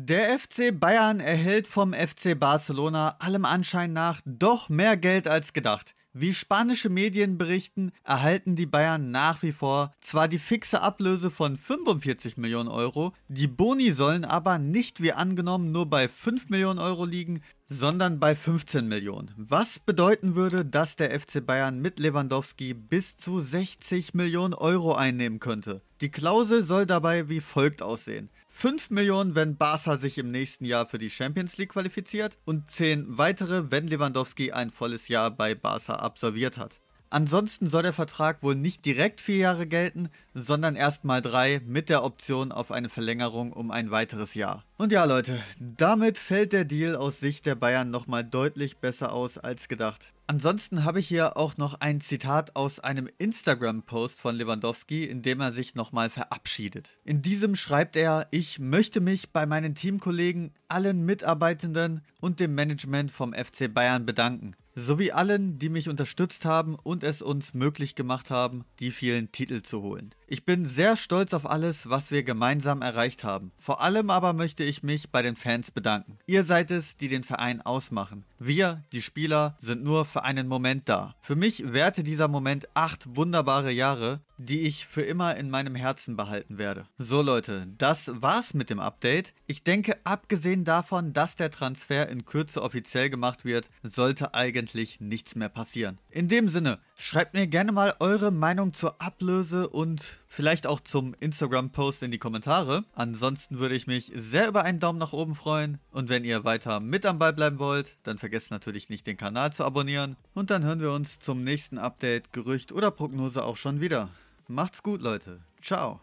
Der FC Bayern erhält vom FC Barcelona allem Anschein nach doch mehr Geld als gedacht. Wie spanische Medien berichten, erhalten die Bayern nach wie vor zwar die fixe Ablöse von 45 Millionen Euro, die Boni sollen aber nicht wie angenommen nur bei 5 Millionen Euro liegen, sondern bei 15 Millionen. Was bedeuten würde, dass der FC Bayern mit Lewandowski bis zu 60 Millionen Euro einnehmen könnte. Die Klausel soll dabei wie folgt aussehen. 5 Millionen, wenn Barca sich im nächsten Jahr für die Champions League qualifiziert und 10 weitere, wenn Lewandowski ein volles Jahr bei Barca absolviert hat. Ansonsten soll der Vertrag wohl nicht direkt vier Jahre gelten, sondern erst mal drei mit der Option auf eine Verlängerung um ein weiteres Jahr. Und ja Leute, damit fällt der Deal aus Sicht der Bayern nochmal deutlich besser aus als gedacht. Ansonsten habe ich hier auch noch ein Zitat aus einem Instagram-Post von Lewandowski, in dem er sich nochmal verabschiedet. In diesem schreibt er, ich möchte mich bei meinen Teamkollegen, allen Mitarbeitenden und dem Management vom FC Bayern bedanken sowie allen, die mich unterstützt haben und es uns möglich gemacht haben, die vielen Titel zu holen. Ich bin sehr stolz auf alles, was wir gemeinsam erreicht haben. Vor allem aber möchte ich mich bei den Fans bedanken. Ihr seid es, die den Verein ausmachen. Wir, die Spieler, sind nur für einen Moment da. Für mich währte dieser Moment acht wunderbare Jahre die ich für immer in meinem Herzen behalten werde. So Leute, das war's mit dem Update. Ich denke, abgesehen davon, dass der Transfer in Kürze offiziell gemacht wird, sollte eigentlich nichts mehr passieren. In dem Sinne, schreibt mir gerne mal eure Meinung zur Ablöse und vielleicht auch zum Instagram-Post in die Kommentare. Ansonsten würde ich mich sehr über einen Daumen nach oben freuen. Und wenn ihr weiter mit am Ball bleiben wollt, dann vergesst natürlich nicht den Kanal zu abonnieren. Und dann hören wir uns zum nächsten Update, Gerücht oder Prognose auch schon wieder. Macht's gut, Leute. Ciao.